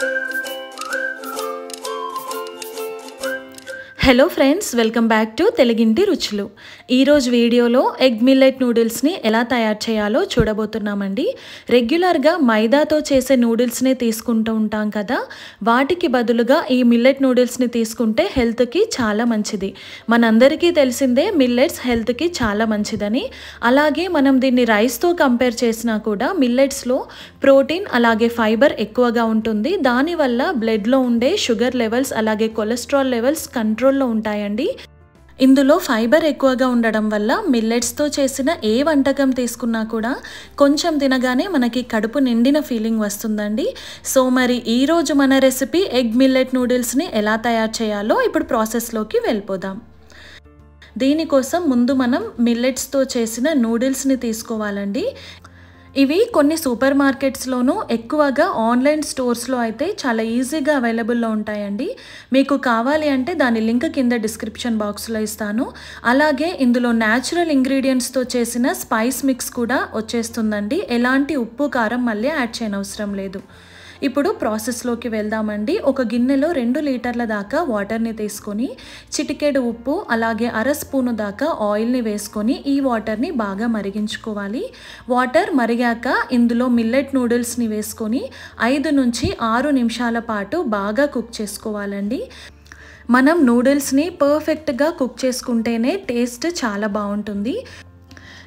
Thank you. Hello friends welcome back to తెలుగింటి రుచులు ఈరోజు వీడియోలో ఎగ్ మిల్లెట్ నూడిల్స్ని ఎలా తయారు చేయాలో చూడబోతున్నామండి రెగ్యులర్గా మైదాతో చేసే నూడిల్స్ని తీసుకుంటూ ఉంటాం కదా వాటికి బదులుగా ఈ మిల్లెట్ నూడిల్స్ని తీసుకుంటే హెల్త్కి చాలా మంచిది మనందరికీ తెలిసిందే మిల్లెట్స్ హెల్త్కి చాలా మంచిదని అలాగే మనం దీన్ని రైస్తో కంపేర్ చేసినా కూడా మిల్లెట్స్లో ప్రోటీన్ అలాగే ఫైబర్ ఎక్కువగా ఉంటుంది దానివల్ల బ్లడ్లో ఉండే షుగర్ లెవెల్స్ అలాగే కొలెస్ట్రాల్ లెవెల్స్ కంట్రోల్ ఆహారంలో ఉంటాయండి ఇందులో ఫైబర్ ఎక్కువగా ఉండడం వల్ల మిల్లెట్స్తో చేసిన ఏ వంటకం తీసుకున్నా కూడా కొంచెం తినగానే మనకి కడుపు నిండిన ఫీలింగ్ వస్తుందండి సో మరి ఈరోజు మన రెసిపీ ఎగ్ మిల్లెట్ నూడిల్స్ని ఎలా తయారు చేయాలో ఇప్పుడు ప్రాసెస్లోకి వెళ్ళిపోదాం దీనికోసం ముందు మనం మిల్లెట్స్తో చేసిన నూడిల్స్ని తీసుకోవాలండి ఇవి కొన్ని సూపర్ మార్కెట్స్లోనూ ఎక్కువగా ఆన్లైన్ స్టోర్స్లో అయితే చాలా ఈజీగా అవైలబుల్లో ఉంటాయండి మీకు కావాలి అంటే దాని లింక్ కింద డిస్క్రిప్షన్ బాక్స్లో ఇస్తాను అలాగే ఇందులో న్యాచురల్ ఇంగ్రీడియంట్స్తో చేసిన స్పైస్ మిక్స్ కూడా వచ్చేస్తుందండి ఎలాంటి ఉప్పు కారం మళ్ళీ యాడ్ చేయనవసరం లేదు ఇప్పుడు ప్రాసెస్లోకి వెళ్దామండి ఒక గిన్నెలో రెండు లీటర్ల దాకా వాటర్ని తీసుకొని చిటికెడు ఉప్పు అలాగే అర స్పూను దాకా ఆయిల్ని వేసుకొని ఈ వాటర్ని బాగా మరిగించుకోవాలి వాటర్ మరిగాక ఇందులో మిల్లెట్ నూడిల్స్ని వేసుకొని ఐదు నుంచి ఆరు నిమిషాల పాటు బాగా కుక్ చేసుకోవాలండి మనం నూడిల్స్ని పర్ఫెక్ట్గా కుక్ చేసుకుంటేనే టేస్ట్ చాలా బాగుంటుంది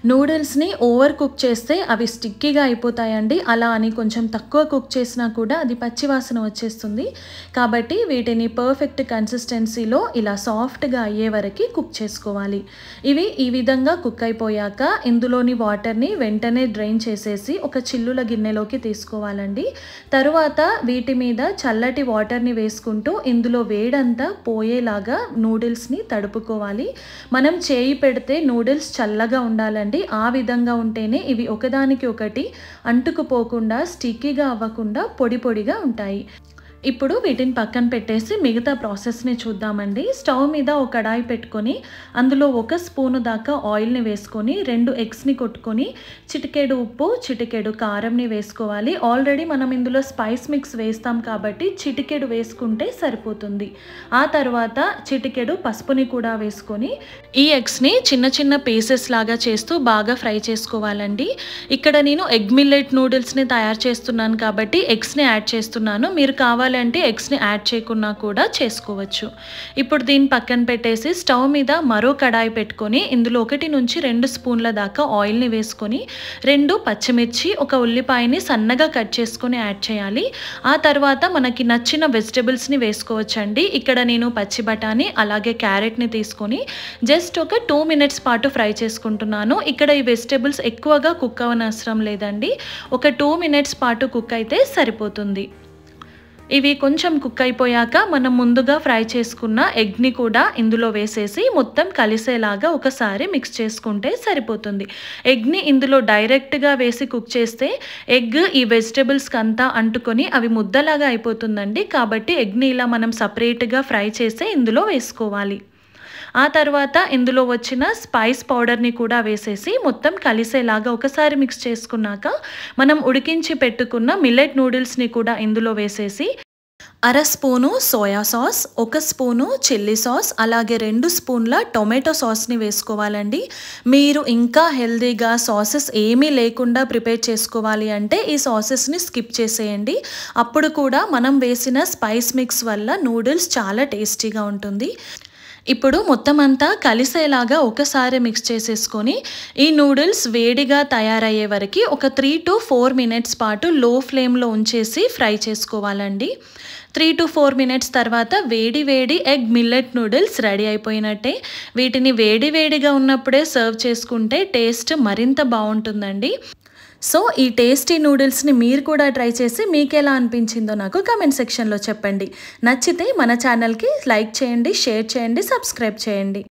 నూడిల్స్ని ఓవర్ కుక్ చేస్తే అవి స్టిక్కీగా అయిపోతాయండి అలా అని కొంచెం తక్కువ కుక్ చేసినా కూడా అది పచ్చివాసన వచ్చేస్తుంది కాబట్టి వీటిని పర్ఫెక్ట్ కన్సిస్టెన్సీలో ఇలా సాఫ్ట్గా అయ్యే వరకు కుక్ చేసుకోవాలి ఇవి ఈ విధంగా కుక్ అయిపోయాక ఇందులోని వాటర్ని వెంటనే డ్రైన్ చేసేసి ఒక చిల్లుల గిన్నెలోకి తీసుకోవాలండి తరువాత వీటి మీద చల్లటి వాటర్ని వేసుకుంటూ ఇందులో వేడంతా పోయేలాగా నూడిల్స్ని తడుపుకోవాలి మనం చేయి పెడితే నూడిల్స్ చల్లగా ఉండాలండి కదండి ఆ విధంగా ఉంటేనే ఇవి ఒకదానికి ఒకటి అంటుకుపోకుండా స్టిక్కీగా అవ్వకుండా పొడి పొడిగా ఉంటాయి ఇప్పుడు వీటిని పక్కన పెట్టేసి మిగతా ప్రాసెస్ని చూద్దామండి స్టవ్ మీద ఒక కడాయి పెట్టుకొని అందులో ఒక స్పూను దాకా ఆయిల్ని వేసుకొని రెండు ఎగ్స్ని కొట్టుకొని చిటికెడు ఉప్పు చిటికెడు కారంని వేసుకోవాలి ఆల్రెడీ మనం ఇందులో స్పైస్ మిక్స్ వేస్తాం కాబట్టి చిటికెడు వేసుకుంటే సరిపోతుంది ఆ తర్వాత చిటికెడు పసుపుని కూడా వేసుకొని ఈ ఎగ్స్ని చిన్న చిన్న పీసెస్ లాగా చేస్తూ బాగా ఫ్రై చేసుకోవాలండి ఇక్కడ నేను ఎగ్ మిల్లెట్ నూడిల్స్ని తయారు చేస్తున్నాను కాబట్టి ఎగ్స్ని యాడ్ చేస్తున్నాను మీరు కావాలి కావాలంటే ఎగ్స్ని యాడ్ చేయకుండా కూడా చేసుకోవచ్చు ఇప్పుడు దీన్ని పక్కన పెట్టేసి స్టవ్ మీద మరో కడాయి పెట్టుకొని ఇందులో ఒకటి నుంచి రెండు స్పూన్ల దాకా ఆయిల్ని వేసుకొని రెండు పచ్చిమిర్చి ఒక ఉల్లిపాయని సన్నగా కట్ చేసుకొని యాడ్ చేయాలి ఆ తర్వాత మనకి నచ్చిన వెజిటబుల్స్ని వేసుకోవచ్చండి ఇక్కడ నేను పచ్చి బఠానీ అలాగే క్యారెట్ని తీసుకొని జస్ట్ ఒక టూ మినిట్స్ పాటు ఫ్రై చేసుకుంటున్నాను ఇక్కడ ఈ వెజిటబుల్స్ ఎక్కువగా కుక్ అవనవసరం లేదండి ఒక టూ మినిట్స్ పాటు కుక్ అయితే సరిపోతుంది ఇవి కొంచెం కుక్ అయిపోయాక మనం ముందుగా ఫ్రై చేసుకున్న ఎగ్ని కూడా ఇందులో వేసేసి మొత్తం కలిసేలాగా ఒకసారి మిక్స్ చేసుకుంటే సరిపోతుంది ఎగ్ని ఇందులో డైరెక్ట్గా వేసి కుక్ చేస్తే ఎగ్ ఈ వెజిటబుల్స్కి అంతా అంటుకొని అవి ముద్దలాగా అయిపోతుందండి కాబట్టి ఎగ్ని ఇలా మనం సపరేట్గా ఫ్రై చేసే ఇందులో వేసుకోవాలి ఆ తర్వాత ఇందులో వచ్చిన స్పైస్ పౌడర్ని కూడా వేసేసి మొత్తం కలిసేలాగా ఒకసారి మిక్స్ చేసుకున్నాక మనం ఉడికించి పెట్టుకున్న మిల్లెట్ నూడిల్స్ని కూడా ఇందులో వేసేసి అర స్పూను సోయా సాస్ ఒక స్పూను చిల్లీ సాస్ అలాగే రెండు స్పూన్ల టొమాటో సాస్ని వేసుకోవాలండి మీరు ఇంకా హెల్దీగా సాసెస్ ఏమీ లేకుండా ప్రిపేర్ చేసుకోవాలి అంటే ఈ సాసెస్ని స్కిప్ చేసేయండి అప్పుడు కూడా మనం వేసిన స్పైస్ మిక్స్ వల్ల నూడిల్స్ చాలా టేస్టీగా ఉంటుంది ఇప్పుడు మొత్తం అంతా కలిసేలాగా ఒకసారి మిక్స్ చేసేసుకొని ఈ నూడిల్స్ వేడిగా తయారయ్యే వరకు ఒక త్రీ టు ఫోర్ మినిట్స్ పాటు లో ఫ్లేమ్లో ఉంచేసి ఫ్రై చేసుకోవాలండి త్రీ టు ఫోర్ మినిట్స్ తర్వాత వేడి వేడి ఎగ్ మిల్లెట్ నూడిల్స్ రెడీ అయిపోయినట్టే వీటిని వేడి వేడిగా ఉన్నప్పుడే సర్వ్ చేసుకుంటే టేస్ట్ మరింత బాగుంటుందండి సో ఈ టేస్టీ నూడిల్స్ని మీరు కూడా ట్రై చేసి మీకు ఎలా అనిపించిందో నాకు కమెంట్ సెక్షన్లో చెప్పండి నచ్చితే మన ఛానల్కి లైక్ చేయండి షేర్ చేయండి సబ్స్క్రైబ్ చేయండి